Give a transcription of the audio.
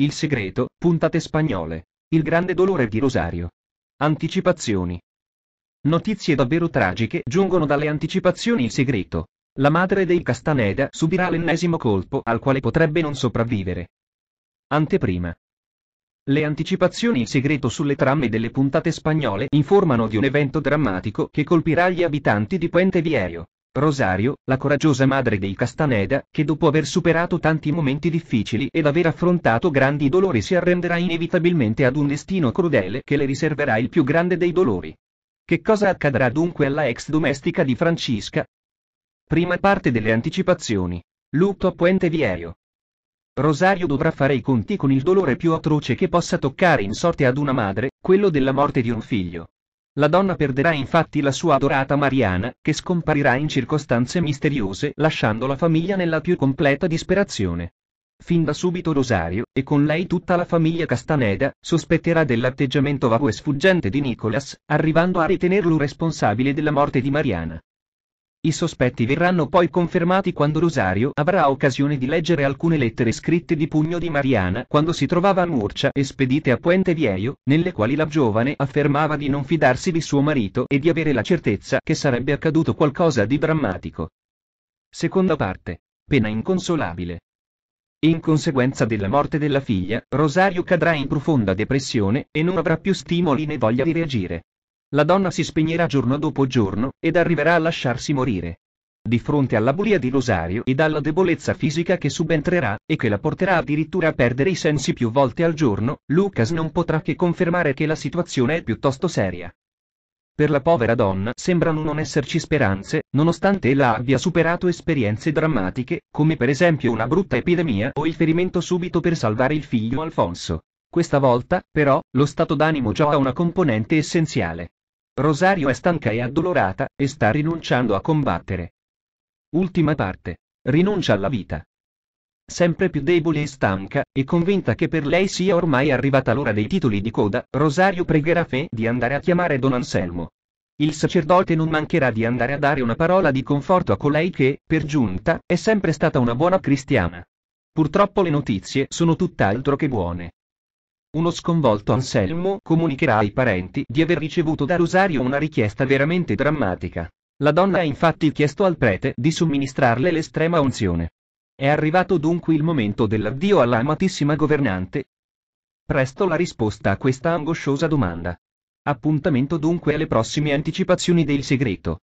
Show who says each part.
Speaker 1: Il segreto, puntate spagnole. Il grande dolore di Rosario. Anticipazioni. Notizie davvero tragiche giungono dalle anticipazioni il segreto. La madre dei Castaneda subirà l'ennesimo colpo al quale potrebbe non sopravvivere. Anteprima. Le anticipazioni il segreto sulle tramme delle puntate spagnole informano di un evento drammatico che colpirà gli abitanti di Puente Vierio. Rosario, la coraggiosa madre dei Castaneda, che dopo aver superato tanti momenti difficili ed aver affrontato grandi dolori si arrenderà inevitabilmente ad un destino crudele che le riserverà il più grande dei dolori. Che cosa accadrà dunque alla ex domestica di Francisca? Prima parte delle anticipazioni. Lutto a Puente Vierio. Rosario dovrà fare i conti con il dolore più atroce che possa toccare in sorte ad una madre, quello della morte di un figlio. La donna perderà infatti la sua adorata Mariana, che scomparirà in circostanze misteriose lasciando la famiglia nella più completa disperazione. Fin da subito Rosario, e con lei tutta la famiglia Castaneda, sospetterà dell'atteggiamento vago e sfuggente di Nicolas, arrivando a ritenerlo responsabile della morte di Mariana. I sospetti verranno poi confermati quando Rosario avrà occasione di leggere alcune lettere scritte di pugno di Mariana quando si trovava a Murcia e spedite a Puente Vieio, nelle quali la giovane affermava di non fidarsi di suo marito e di avere la certezza che sarebbe accaduto qualcosa di drammatico. Seconda parte. Pena inconsolabile. In conseguenza della morte della figlia, Rosario cadrà in profonda depressione e non avrà più stimoli né voglia di reagire. La donna si spegnerà giorno dopo giorno, ed arriverà a lasciarsi morire. Di fronte alla bulia di Rosario e alla debolezza fisica che subentrerà, e che la porterà addirittura a perdere i sensi più volte al giorno, Lucas non potrà che confermare che la situazione è piuttosto seria. Per la povera donna sembrano non esserci speranze, nonostante ella abbia superato esperienze drammatiche, come per esempio una brutta epidemia o il ferimento subito per salvare il figlio Alfonso. Questa volta, però, lo stato d'animo Joe ha una componente essenziale. Rosario è stanca e addolorata, e sta rinunciando a combattere. Ultima parte. Rinuncia alla vita. Sempre più debole e stanca, e convinta che per lei sia ormai arrivata l'ora dei titoli di coda, Rosario pregherà Fe di andare a chiamare Don Anselmo. Il sacerdote non mancherà di andare a dare una parola di conforto a colei che, per giunta, è sempre stata una buona cristiana. Purtroppo le notizie sono tutt'altro che buone. Uno sconvolto Anselmo comunicherà ai parenti di aver ricevuto da Rosario una richiesta veramente drammatica. La donna ha infatti chiesto al prete di somministrarle l'estrema unzione. È arrivato dunque il momento dell'addio alla amatissima governante? Presto la risposta a questa angosciosa domanda. Appuntamento dunque alle prossime anticipazioni del segreto.